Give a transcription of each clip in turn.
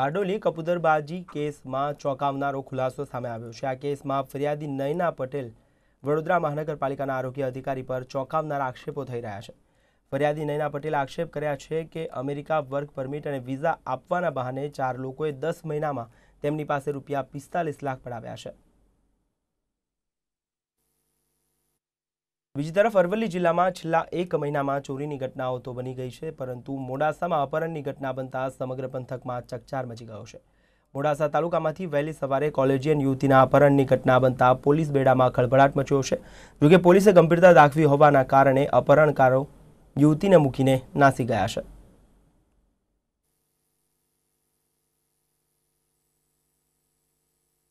બારડોલી કપુદરબાજી કેસમાં ચોંકાવનારો ખુલાસો સામે આવ્યો છે આ કેસમાં ફરિયાદી નયના પટેલ વડોદરા મહાનગરપાલિકાના આરોગ્ય અધિકારી પર ચોંકાવનારા આક્ષેપો થઈ રહ્યા છે ફરિયાદી નયના પટેલે આક્ષેપ કર્યા છે કે અમેરિકા વર્ક પરમિટ અને વિઝા આપવાના બહાને ચાર લોકોએ દસ મહિનામાં તેમની પાસે રૂપિયા પિસ્તાલીસ લાખ પડાવ્યા છે બીજી તરફ અરવલ્લી જિલ્લામાં છેલ્લા એક મહિનામાં ચોરીની ઘટનાઓ તો બની ગઈ છે પરંતુ મોડાસામાં અપહરણની ઘટના બનતા સમગ્ર પંથકમાં ચકચાર મચી ગયો છે મોડાસા તાલુકામાંથી વહેલી સવારે કોલેજિયન યુવતીના અપહરણની ઘટના બનતા પોલીસ બેડામાં ખળભળાટ મચ્યો છે જોકે પોલીસે ગંભીરતા દાખવી હોવાના કારણે અપહરણકારો યુવતીને મૂકીને નાસી ગયા છે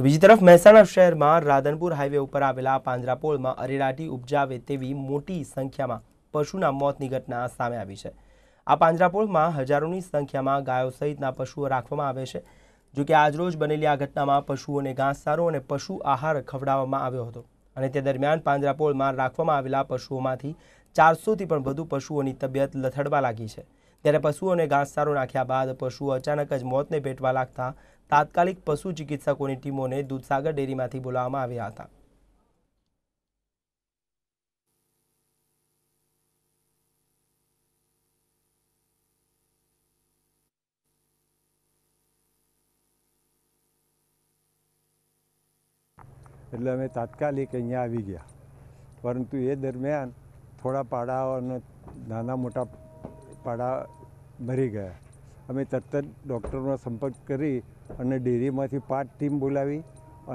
બીજી તરફ મહેસાણા શહેરમાં રાધનપુર હાઈવે ઉપર આવેલા પાંજરાપોળમાં અરેરાટી ઉપજાવે તેવી મોટી સંખ્યામાં પશુના મોતની ઘટના સામે આવી છે આ પાંજરાપોળમાં હજારોની સંખ્યામાં ગાયો સહિતના પશુઓ રાખવામાં આવે છે જોકે આજરોજ બનેલી આ ઘટનામાં પશુઓને ઘાસચારો અને પશુ આહાર ખવડાવવામાં આવ્યો હતો અને તે દરમિયાન પાંજરાપોળમાં રાખવામાં આવેલા પશુઓમાંથી ચારસોથી પણ વધુ પશુઓની તબિયત લથડવા લાગી છે ત્યારે પશુઓને ઘાસચારો નાખ્યા બાદ પશુઓ અચાનક જ મોતને ભેટવા લાગતા તાત્કાલિક પશુ ચિકિત્સકોની ટીમોને દૂધસાગર ડેરીમાંથી બોલાવવામાં આવ્યા હતા એટલે અમે તાત્કાલિક અહીંયા આવી ગયા પરંતુ એ દરમિયાન થોડા પાડાઓ પાડાઓને નાના મોટા પાડા ભરી ગયા અમે તરત જ ડૉક્ટરનો સંપર્ક કરી અને ડેરીમાંથી પાંચ ટીમ બોલાવી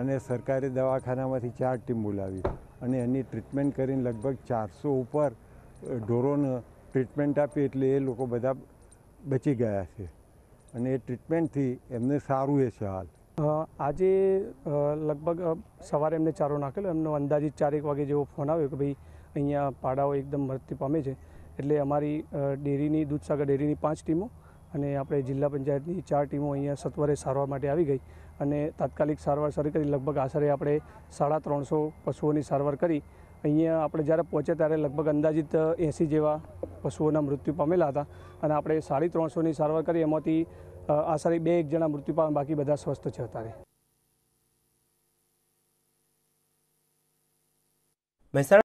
અને સરકારી દવાખાનામાંથી ચાર ટીમ બોલાવી અને એની ટ્રીટમેન્ટ કરીને લગભગ ચારસો ઉપર ઢોરોને ટ્રીટમેન્ટ આપી એટલે એ લોકો બધા બચી ગયા છે અને એ ટ્રીટમેન્ટથી એમને સારું એ છે હાલ આજે લગભગ સવારે એમને ચારો નાખેલો એમનો અંદાજિત ચારેક વાગે જેવો ફોન આવ્યો કે ભાઈ અહીંયા પાડાઓ એકદમ મૃત્યુ પામે છે એટલે અમારી ડેરીની દૂધસાગર ડેરીની પાંચ ટીમો અને આપણે જિલ્લા પંચાયતની ચાર ટીમો અહીંયા સત્વરે સારવાર માટે આવી ગઈ અને તાત્કાલિક સારવાર શરૂ કરી લગભગ આશરે આપણે સાડા ત્રણસો પશુઓની સારવાર કરી અહીંયા આપણે જ્યારે પહોંચ્યા ત્યારે લગભગ અંદાજિત એંસી જેવા પશુઓના મૃત્યુ પામેલા હતા અને આપણે સાડી ત્રણસોની સારવાર કરી એમાંથી આશરે બે એક જણા મૃત્યુ પામે બાકી બધા સ્વસ્થ છે અત્યારે મહેસાણા